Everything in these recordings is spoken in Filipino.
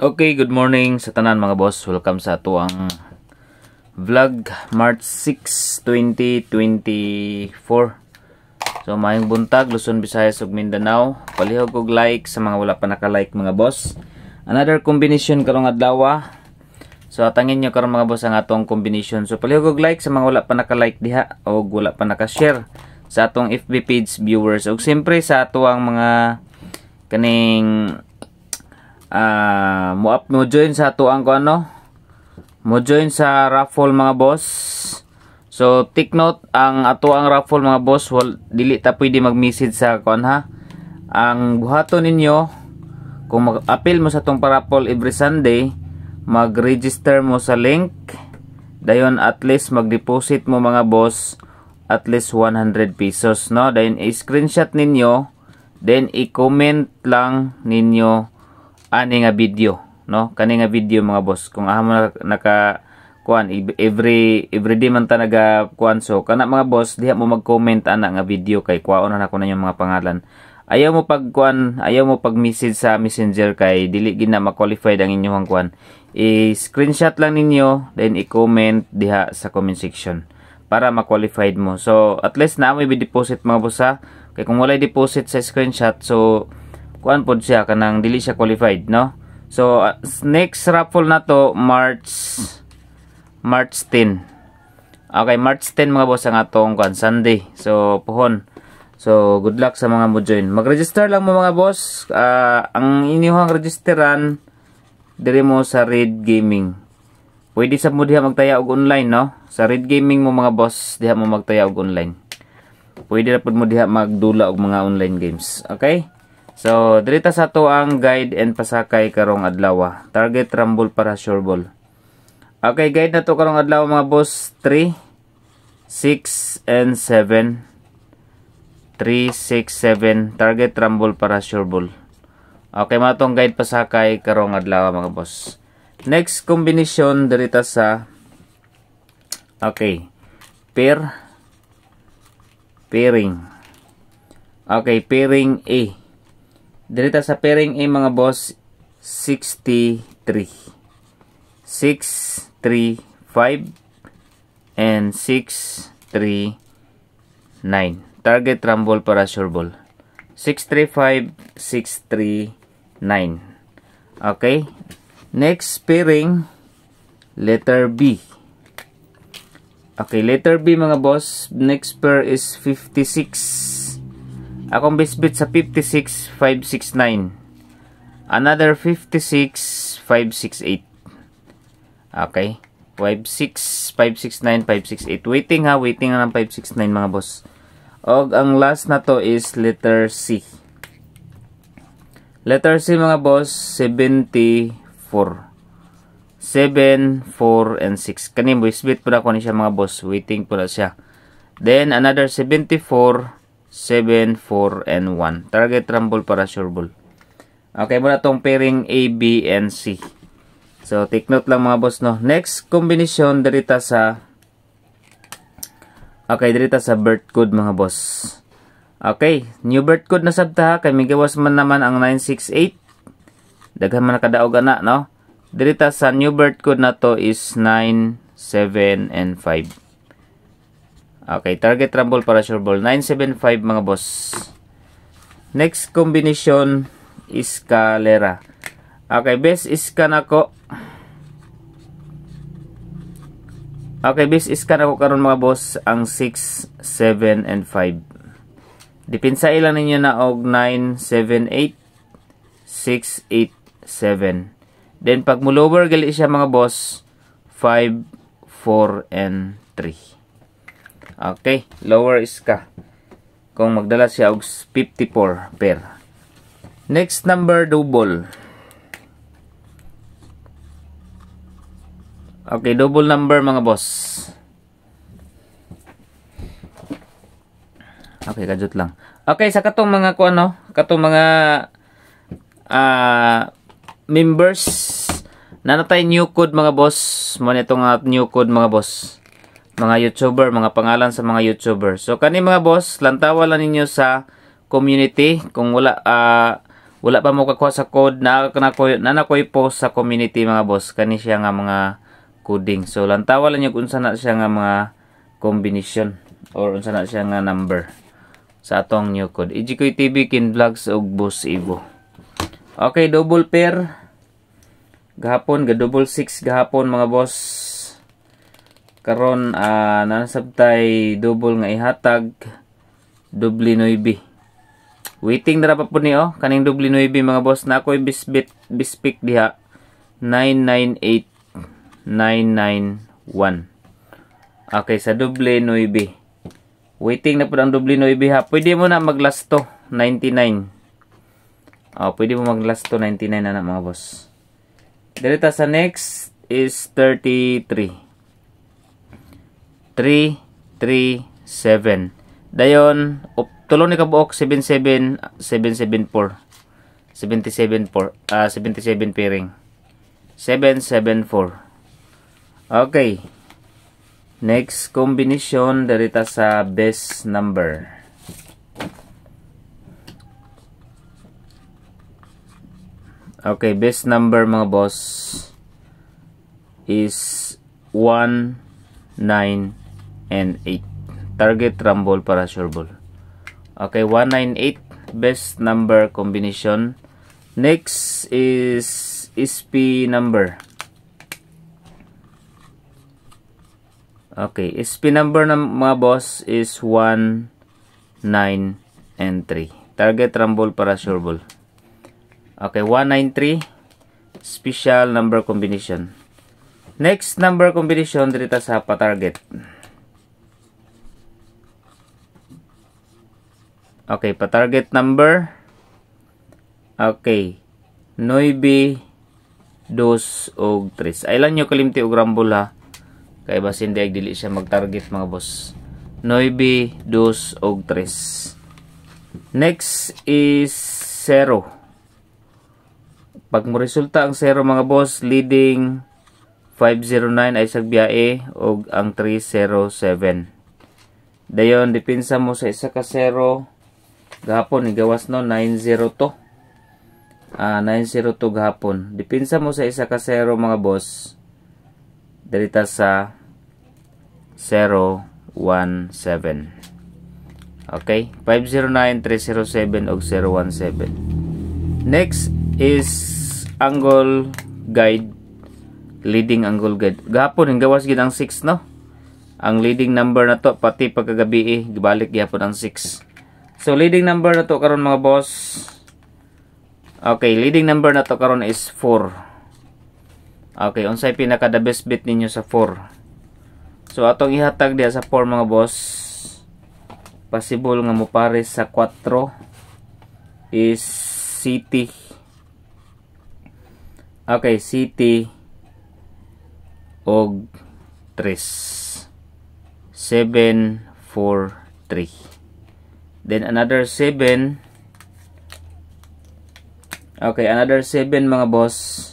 Okay, good morning sa tanan mga boss. Welcome sa ato vlog March 6, 2024. So maayong buntag, Luzon, Visayas ug Mindanao. Palihog og like sa mga wala pa naka-like mga boss. Another combination karong adlaw. Ah. So atangin nyo karong mga boss ang atong combination. So palihog og like sa mga wala pa naka-like diha o wala pa naka-share sa atong FB page viewers. Ug siyempre sa ato mga kaning uh, mo up mo join sa tuang ko ano mo join sa raffle mga boss so take note ang ato ang raffle mga boss wal dili ta pwede mag message sa kon ha ang buhaton ninyo kung mag-appeal mo sa tong raffle every Sunday mag-register mo sa link dayon at least mag-deposit mo mga boss at least 100 pesos no then i-screenshot ninyo then i-comment lang ninyo ani nga video no kani nga video mga boss kung aha mo naka, kuan every every day man ta naga kuan so kana mga boss diha mo mag-comment ana nga video kay kuwaon na ko na yung mga pangalan ayaw mo pag kuan ayaw mo pag message sa messenger kay dili gina ma-qualified ang inyong kuan i-screenshot lang ninyo then i-comment diha sa comment section para ma-qualified mo so at least na may deposit mga boss ha kay kung wala deposit sa screenshot so kuan pod siya kanang dili siya qualified no so uh, next raffle na to March March 10 okay March 10 mga boss ang atong kuan Sunday so puhon so good luck sa mga mo join mag register lang mo mga boss uh, ang inyong registeran dire mo sa Red Gaming pwede sa mo diha magtaya og online no sa Red Gaming mo mga boss diha mo magtaya og online pwede ra pod mo diha magdula og mga online games okay So, dirita sa to ang guide and pasakay karong adlaw. Ah. Target rumble para sure ball. Okay, guide na to karong adlaw mga boss. 3, 6, and 7. 3, 6, 7. Target rumble para sure ball. Okay, mga tong guide pasakay karong adlaw mga boss. Next combination dirita sa Okay. Pair pairing. Okay, pairing A. Direta sa pairing A mga boss, 63. 635 and 639 Target rumble para sure ball. 6, 3, Okay. Next pairing, letter B. Okay, letter B mga boss. Next pair is 56. Akong bisbit sa 56,569. Another 56,568. Okay. 56, 569, Waiting ha, waiting na ng 569 mga boss. Og ang last na to is letter C. Letter C mga boss, 74. 7, 4, and 6. Kanin, bisbit po na ko ni siya mga boss. Waiting po na siya. Then, another 74. 7, 4, and 1. Target rumble para sure ball. Okay, muna tong pairing A, B, and C. So, take note lang mga boss, no? Next combination, dirita sa... Okay, dirita sa birth code mga boss. Okay, new birth code na sabta, kay migawas man naman ang 968. Daghan man nakadaog na, no? Dirita sa new birth code na to is 9, 7, and 5. Okay, target rumble para sure ball. 975 mga boss. Next combination is Calera. Okay, best is ka na Okay, best is ka na karon mga boss ang 6, 7 and 5. Depensa ilan ninyo na og 9, 7, 8, 6, 8, 7. Then pag mo lower gali siya mga boss 5, 4 and 3. Okay, lower is ka. Kung magdala siya og 54 pair. Next number double. Okay, double number mga boss. Okay, kajut lang. Okay, sa katong mga ko ano, katong mga uh, members nanatay new code mga boss. Mo nitong uh, ah, new code mga boss mga YouTuber, mga pangalan sa mga YouTuber. So kani mga boss, lantawa lang ninyo sa community kung wala uh, wala pa mo kakuha sa code na nakoy na nakoy post sa community mga boss kani siya nga mga coding. So lantawa lang yung unsa na siya nga mga combination or unsa na siya nga number sa atong new code. Ejikoy TV kin vlogs ug boss Ivo. Okay, double pair. Gahapon, ga double 6 gahapon mga boss karon uh, nasabtay double nga ihatag doble 9 waiting na pa po niyo oh. kaning doble 9 mga boss na ako bisbit bispik diha 998991 okay sa doble 9 waiting na po ang doble 9 ha pwede mo na maglasto 99 Oh, pwede mo mag-last 99 na na mga boss. Dito sa next is 33. 337. Dayon, up, ni kabuok 77, 774. 77 por, uh, 77 pairing. 774. Okay. Next combination darita sa best number. Okay, best number mga boss is 1 9 and 8 target rumble para sure ball okay 198 best number combination next is SP number okay SP number ng mga boss is 1 9 and 3 target rumble para sure ball okay 193 special number combination next number combination dito sa pa target Okay, pa target number. Okay. 9, 2, og 3. Ailan nyo kalimti og rambol ha. Kay basin di dili siya mag-target mga boss. 9, 2, og 3. Next is 0. Pag mo resulta ang 0 mga boss, leading 509 ay sagbiyae og ang 307. Dayon, depensa mo sa isa ka 0 Gahapon, igawas no, 902. Ah, 902 gahapon. Dipinsa mo sa isa ka 0 mga boss. Dalita sa 017. Okay? 509307 og 017. Next is angle guide. Leading angle guide. Gahapon, ang gawas gid ang 6, no? Ang leading number na to, pati pagkagabi, eh, gibalik gihapon ang 6. So leading number na to karon mga boss. Okay, leading number na to karon is 4. Okay, unsay pinaka the best bet ninyo sa 4? So atong ihatag diha sa 4 mga boss. Possible nga mo pare sa 4 is city. Okay, city og 3. 7 4 3. Then another 7. Okay, another 7 mga boss.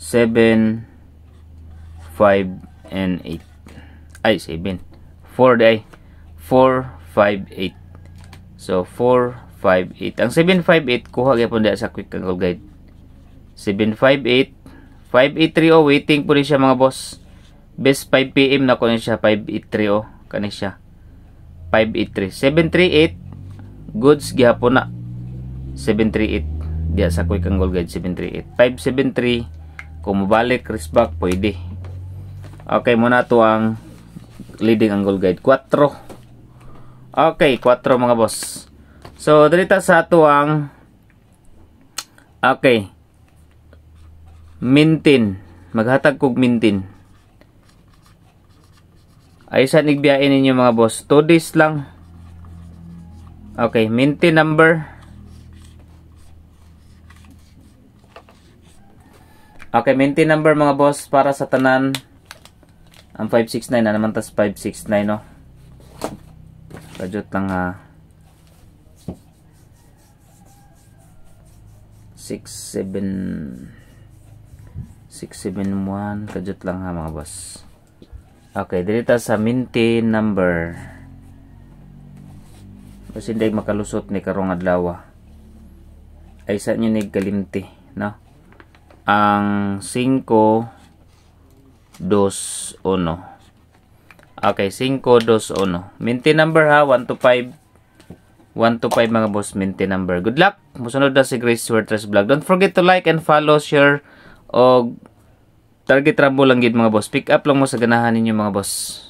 7 5 and 8. Ay 7. 4 day. 4 5 8. So 4 5 8. Ang 7 5 8 kuha gyapon da sa quick angle guide. 7 5 8 5830 waiting po rin siya mga boss. Best 5 PM na ko niya siya 5830 kani siya. 583. 738 goods gihapon na 738 diya sa kuy kang gold guide 738. 573 kung mabalik wrist back pwede. Okay muna to ang leading angle guide 4. Okay, 4 mga boss. So dito sa ato ang Okay. Mintin. Maghatag kog mintin. Ay sa nigbiyain ninyo mga boss. 2 days lang. Okay, minty number. Okay, minty number mga boss para sa tanan. Ang 569 na naman tas 569 no. Kajot lang ha. 671 671 kajot lang ha mga boss. Okay, dito sa minty number. Basta hindi makalusot ni karong adlaw. Ay sa nyo ni kalimti, no? Ang 5 2 1. Okay, 5 2 1. Minty number ha, 1 to 5. 1 to 5 mga boss, minty number. Good luck! Musunod na si Grace Huertas Vlog. Don't forget to like and follow, share, o target rabo lang gid mga boss. Pick up lang mo sa ganahan ninyo mga boss.